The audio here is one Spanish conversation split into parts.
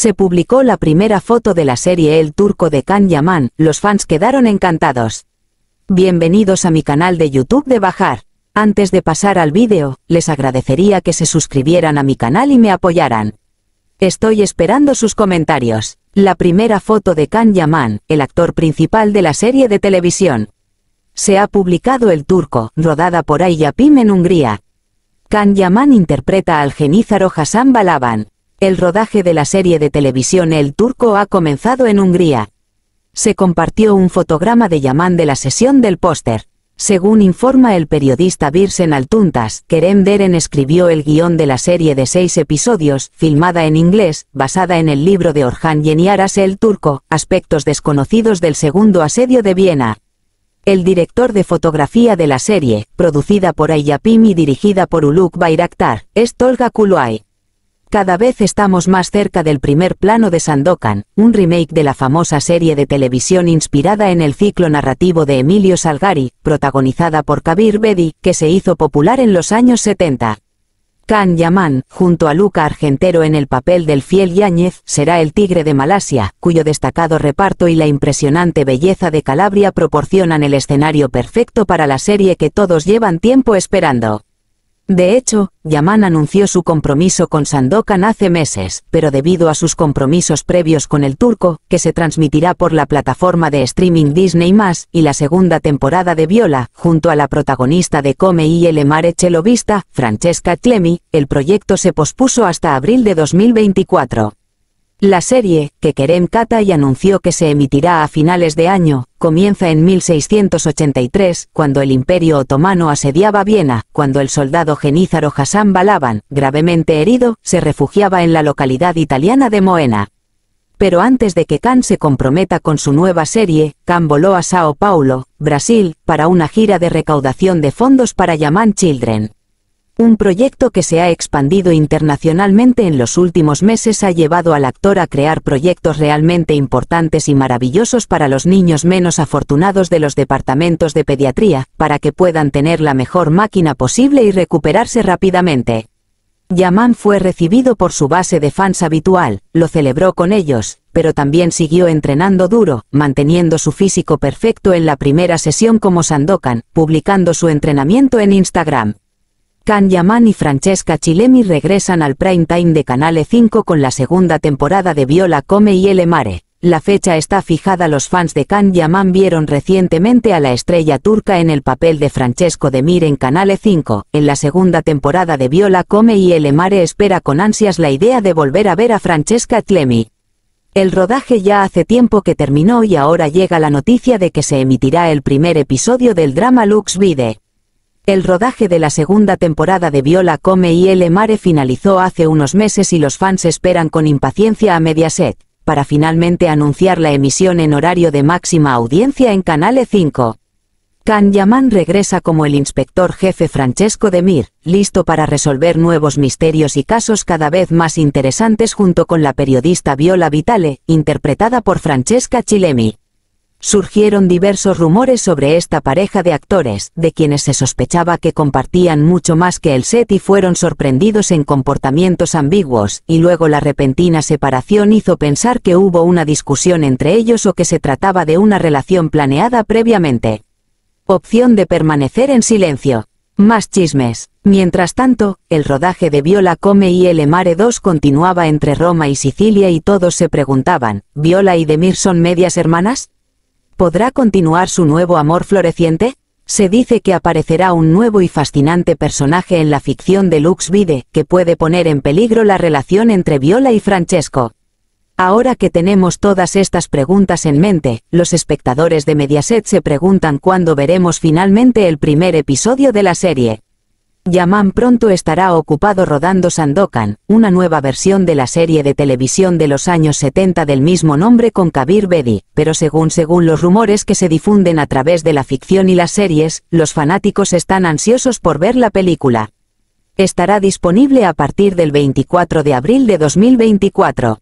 se publicó la primera foto de la serie El Turco de Can Yaman, los fans quedaron encantados. Bienvenidos a mi canal de YouTube de Bajar. Antes de pasar al vídeo, les agradecería que se suscribieran a mi canal y me apoyaran. Estoy esperando sus comentarios. La primera foto de Can Yaman, el actor principal de la serie de televisión. Se ha publicado El Turco, rodada por Ayapim en Hungría. Can Yaman interpreta al genízaro Hassan Balaban, el rodaje de la serie de televisión El Turco ha comenzado en Hungría. Se compartió un fotograma de Yaman de la sesión del póster. Según informa el periodista Birsen Altuntas, Kerem Deren escribió el guión de la serie de seis episodios, filmada en inglés, basada en el libro de Orhan Yeniaras el Turco, Aspectos desconocidos del segundo asedio de Viena. El director de fotografía de la serie, producida por Ayapim y dirigida por Uluk Bayraktar, es Tolga Kuluay. Cada vez estamos más cerca del primer plano de Sandokan, un remake de la famosa serie de televisión inspirada en el ciclo narrativo de Emilio Salgari, protagonizada por Kabir Bedi, que se hizo popular en los años 70. Kan Yaman, junto a Luca Argentero en el papel del fiel Yáñez, será el tigre de Malasia, cuyo destacado reparto y la impresionante belleza de Calabria proporcionan el escenario perfecto para la serie que todos llevan tiempo esperando. De hecho, Yaman anunció su compromiso con Sandokan hace meses, pero debido a sus compromisos previos con el turco, que se transmitirá por la plataforma de streaming Disney+, y la segunda temporada de Viola, junto a la protagonista de Come y el Mare Chelovista, Francesca Clemi, el proyecto se pospuso hasta abril de 2024. La serie, que Kerem y anunció que se emitirá a finales de año, comienza en 1683, cuando el Imperio Otomano asediaba Viena, cuando el soldado genízaro Hassan Balaban, gravemente herido, se refugiaba en la localidad italiana de Moena. Pero antes de que Khan se comprometa con su nueva serie, Khan voló a Sao Paulo, Brasil, para una gira de recaudación de fondos para Yaman Children. Un proyecto que se ha expandido internacionalmente en los últimos meses ha llevado al actor a crear proyectos realmente importantes y maravillosos para los niños menos afortunados de los departamentos de pediatría, para que puedan tener la mejor máquina posible y recuperarse rápidamente. Yaman fue recibido por su base de fans habitual, lo celebró con ellos, pero también siguió entrenando duro, manteniendo su físico perfecto en la primera sesión como Sandokan, publicando su entrenamiento en Instagram. Can Yaman y Francesca Chilemi regresan al prime time de Canale 5 con la segunda temporada de Viola Come y El Mare. La fecha está fijada. Los fans de Can Yaman vieron recientemente a la estrella turca en el papel de Francesco Demir en Canale 5. En la segunda temporada de Viola Come y El Mare espera con ansias la idea de volver a ver a Francesca Chilemi. El rodaje ya hace tiempo que terminó y ahora llega la noticia de que se emitirá el primer episodio del drama Lux Vide. El rodaje de la segunda temporada de Viola Come y El Mare finalizó hace unos meses y los fans esperan con impaciencia a Mediaset, para finalmente anunciar la emisión en horario de máxima audiencia en e 5. Can Yaman regresa como el inspector jefe Francesco de Mir, listo para resolver nuevos misterios y casos cada vez más interesantes junto con la periodista Viola Vitale, interpretada por Francesca Chilemi. Surgieron diversos rumores sobre esta pareja de actores, de quienes se sospechaba que compartían mucho más que el set y fueron sorprendidos en comportamientos ambiguos, y luego la repentina separación hizo pensar que hubo una discusión entre ellos o que se trataba de una relación planeada previamente. Opción de permanecer en silencio. Más chismes. Mientras tanto, el rodaje de Viola Come y El Mare 2 continuaba entre Roma y Sicilia y todos se preguntaban, ¿Viola y Demir son medias hermanas? ¿Podrá continuar su nuevo amor floreciente? Se dice que aparecerá un nuevo y fascinante personaje en la ficción de Lux Vide, que puede poner en peligro la relación entre Viola y Francesco. Ahora que tenemos todas estas preguntas en mente, los espectadores de Mediaset se preguntan cuándo veremos finalmente el primer episodio de la serie. Yaman pronto estará ocupado rodando Sandokan, una nueva versión de la serie de televisión de los años 70 del mismo nombre con Kabir Bedi, pero según según los rumores que se difunden a través de la ficción y las series, los fanáticos están ansiosos por ver la película. Estará disponible a partir del 24 de abril de 2024.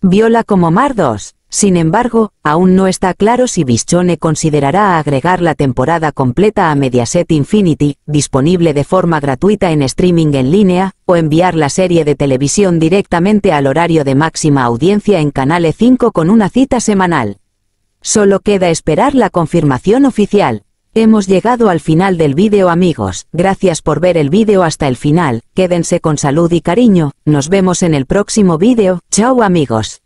Viola como Mar 2. Sin embargo, aún no está claro si Bichone considerará agregar la temporada completa a Mediaset Infinity, disponible de forma gratuita en streaming en línea, o enviar la serie de televisión directamente al horario de máxima audiencia en Canal 5 e con una cita semanal. Solo queda esperar la confirmación oficial. Hemos llegado al final del vídeo amigos, gracias por ver el vídeo hasta el final, quédense con salud y cariño, nos vemos en el próximo vídeo, chao amigos.